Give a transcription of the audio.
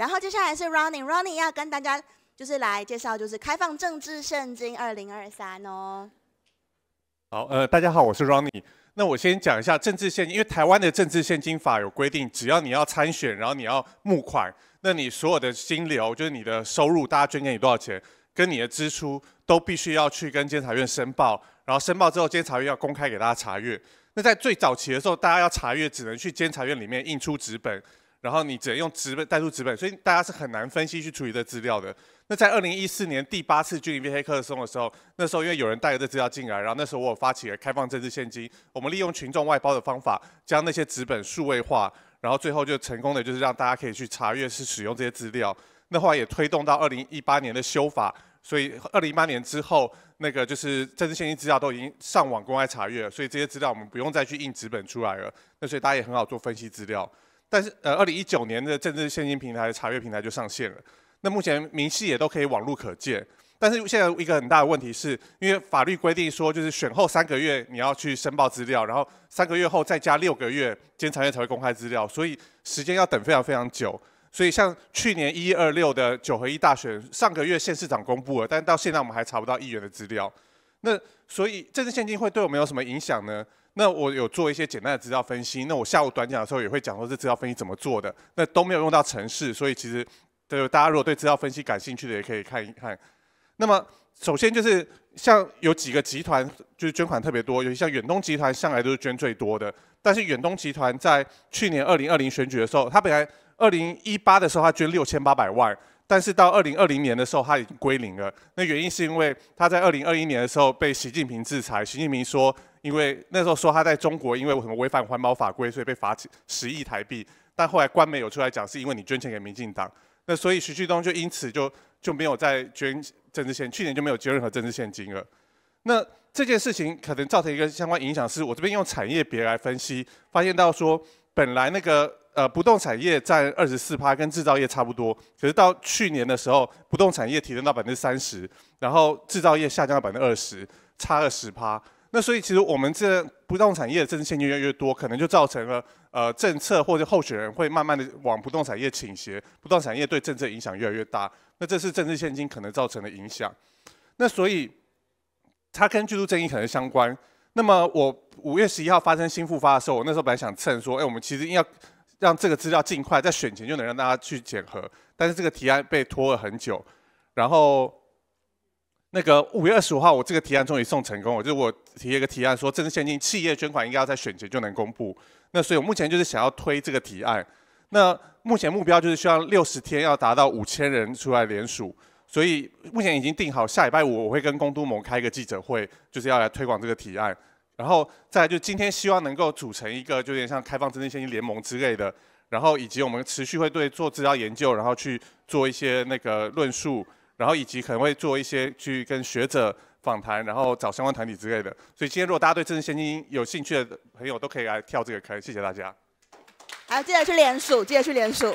然后接下来是 Ronnie，Ronnie 要跟大家就是来介绍就是开放政治圣经二零二三哦。好，呃，大家好，我是 Ronnie。那我先讲一下政治现金，因为台湾的政治现金法有规定，只要你要参选，然后你要募款，那你所有的金流，就是你的收入，大家捐给你多少钱，跟你的支出，都必须要去跟监察院申报，然后申报之后，监察院要公开给大家查阅。那在最早期的时候，大家要查阅只能去监察院里面印出纸本。然后你只能用纸本带出纸本，所以大家是很难分析去处理这资料的。那在二零一四年第八次居营杯黑客松的时候，那时候因为有人带了这资料进来，然后那时候我发起了开放政治现金，我们利用群众外包的方法，将那些纸本数位化，然后最后就成功的，就是让大家可以去查阅是使用这些资料。那后来也推动到二零一八年的修法，所以二零一八年之后，那个就是政治现金资料都已经上网公开查阅，所以这些资料我们不用再去印纸本出来了。那所以大家也很好做分析资料。但是，呃，二零一九年的政治现金平台的查阅平台就上线了。那目前明细也都可以网络可见。但是现在一个很大的问题，是因为法律规定说，就是选后三个月你要去申报资料，然后三个月后再加六个月，监察院才会公开资料，所以时间要等非常非常久。所以像去年一一二六的九合一大选，上个月县市长公布了，但到现在我们还查不到议员的资料。那所以这支现金会对我们有什么影响呢？那我有做一些简单的资料分析。那我下午短讲的时候也会讲说这资料分析怎么做的。那都没有用到城市，所以其实对大家如果对资料分析感兴趣的也可以看一看。那么首先就是像有几个集团就是捐款特别多，尤其像远东集团向来都是捐最多的。但是远东集团在去年二零二零选举的时候，他本来二零一八的时候他捐六千八百万。但是到二零二零年的时候，他已经归零了。那原因是因为他在二零二一年的时候被习近平制裁。习近平说，因为那时候说他在中国因为什么违反环保法规，所以被罚十亿台币。但后来官媒有出来讲，是因为你捐钱给民进党，那所以徐旭东就因此就就没有再捐政治献，去年就没有捐任何政治献金了。那这件事情可能造成一个相关影响是，我这边用产业别来分析，发现到说本来那个。呃，不动产业占二十四趴，跟制造业差不多。可是到去年的时候，不动产业提升到百分之三十，然后制造业下降到百分之二十，差了十趴。那所以其实我们这不动产业的政治金越来越多，可能就造成了呃政策或者候选人会慢慢的往不动产业倾斜，不动产业对政策影响越来越大。那这是政治现金可能造成的影响。那所以它跟居住正义可能相关。那么我五月十一号发生新复发的时候，我那时候本来想趁说，哎，我们其实要。让这个资料尽快在选前就能让大家去检核，但是这个提案被拖了很久。然后，那个五月二十五号，我这个提案终于送成功。我就我提一个提案说，政治现金企业捐款应该要在选前就能公布。那所以我目前就是想要推这个提案。那目前目标就是希望六十天要达到五千人出来联署。所以目前已经定好下礼拜五我会跟公都盟开一个记者会，就是要来推广这个提案。然后再就今天希望能够组成一个，就有点像开放真正现金联盟之类的，然后以及我们持续会对做资料研究，然后去做一些那个论述，然后以及可能会做一些去跟学者访谈，然后找相关团体之类的。所以今天如果大家对真正现金有兴趣的朋友，都可以来跳这个坑。谢谢大家。好，记得去连署，记得去连署。